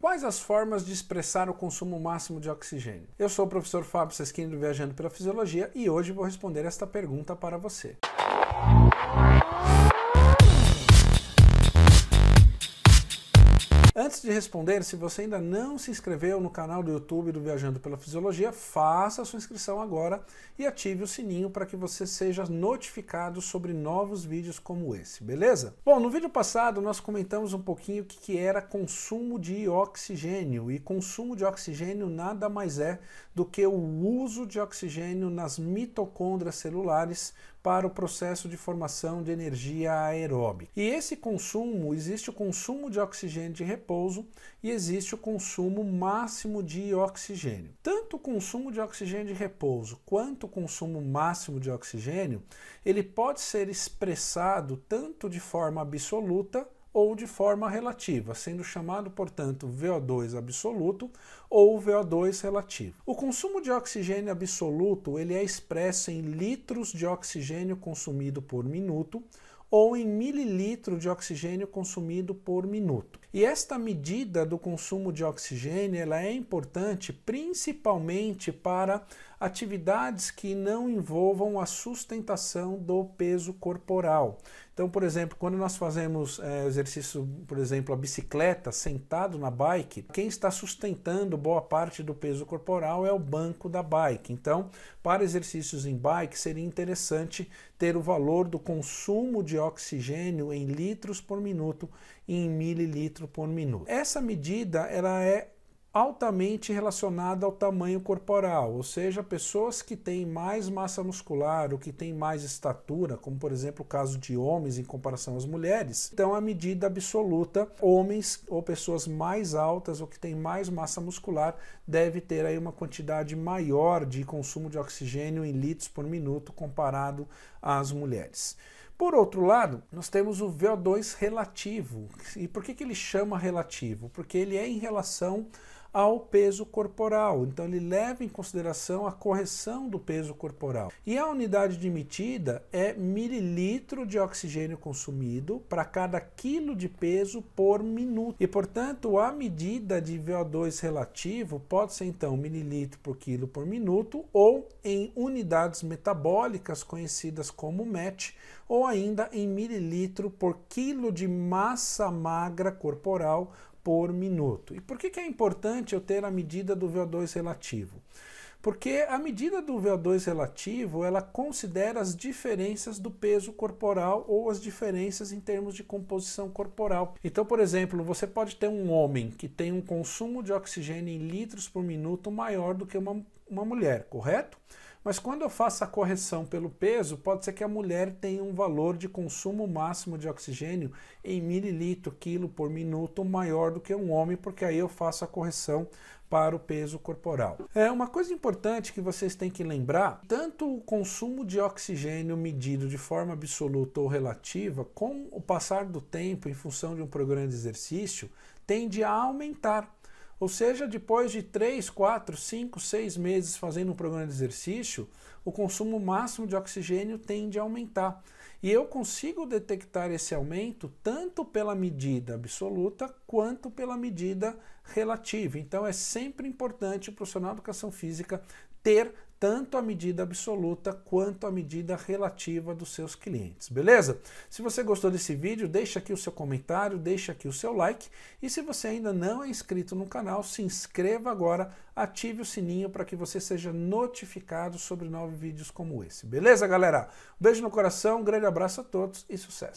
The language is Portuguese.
Quais as formas de expressar o consumo máximo de oxigênio? Eu sou o professor Fábio Sesquim do Viajando pela Fisiologia e hoje vou responder esta pergunta para você. Antes de responder, se você ainda não se inscreveu no canal do YouTube do Viajando pela Fisiologia, faça a sua inscrição agora e ative o sininho para que você seja notificado sobre novos vídeos como esse, beleza? Bom, no vídeo passado nós comentamos um pouquinho o que, que era consumo de oxigênio e consumo de oxigênio nada mais é do que o uso de oxigênio nas mitocôndrias celulares para o processo de formação de energia aeróbica. E esse consumo, existe o consumo de oxigênio de repouso e existe o consumo máximo de oxigênio. Tanto o consumo de oxigênio de repouso quanto o consumo máximo de oxigênio, ele pode ser expressado tanto de forma absoluta ou de forma relativa, sendo chamado, portanto, VO2 absoluto ou VO2 relativo. O consumo de oxigênio absoluto ele é expresso em litros de oxigênio consumido por minuto ou em mililitro de oxigênio consumido por minuto. E esta medida do consumo de oxigênio ela é importante principalmente para atividades que não envolvam a sustentação do peso corporal. Então, por exemplo, quando nós fazemos é, exercício, por exemplo, a bicicleta, sentado na bike, quem está sustentando boa parte do peso corporal é o banco da bike. Então, para exercícios em bike, seria interessante ter o valor do consumo de oxigênio em litros por minuto e em mililitro por minuto. Essa medida ela é altamente relacionada ao tamanho corporal, ou seja, pessoas que têm mais massa muscular ou que têm mais estatura, como por exemplo o caso de homens em comparação às mulheres, então é a medida absoluta, homens ou pessoas mais altas ou que têm mais massa muscular deve ter aí uma quantidade maior de consumo de oxigênio em litros por minuto comparado às mulheres. Por outro lado, nós temos o VO2 relativo. E por que, que ele chama relativo? Porque ele é em relação ao peso corporal. Então ele leva em consideração a correção do peso corporal. E a unidade de medida é mililitro de oxigênio consumido para cada quilo de peso por minuto. E portanto, a medida de VO2 relativo pode ser então mililitro por quilo por minuto ou em unidades metabólicas conhecidas como MET ou ainda em mililitro por quilo de massa magra corporal por minuto. E por que, que é importante eu ter a medida do VO2 relativo? Porque a medida do VO2 relativo, ela considera as diferenças do peso corporal ou as diferenças em termos de composição corporal. Então, por exemplo, você pode ter um homem que tem um consumo de oxigênio em litros por minuto maior do que uma, uma mulher, correto? Mas quando eu faço a correção pelo peso, pode ser que a mulher tenha um valor de consumo máximo de oxigênio em mililitro, quilo por minuto maior do que um homem, porque aí eu faço a correção para o peso corporal. É uma coisa importante que vocês têm que lembrar: tanto o consumo de oxigênio medido de forma absoluta ou relativa, com o passar do tempo em função de um programa de exercício, tende a aumentar. Ou seja, depois de 3, 4, 5, 6 meses fazendo um programa de exercício, o consumo máximo de oxigênio tende a aumentar. E eu consigo detectar esse aumento tanto pela medida absoluta quanto pela medida relativa. Então é sempre importante o profissional de educação física ter tanto a medida absoluta quanto a medida relativa dos seus clientes, beleza? Se você gostou desse vídeo, deixa aqui o seu comentário, deixa aqui o seu like e se você ainda não é inscrito no canal, se inscreva agora ative o sininho para que você seja notificado sobre novos vídeos como esse. Beleza, galera? Beijo no coração, um grande abraço a todos e sucesso!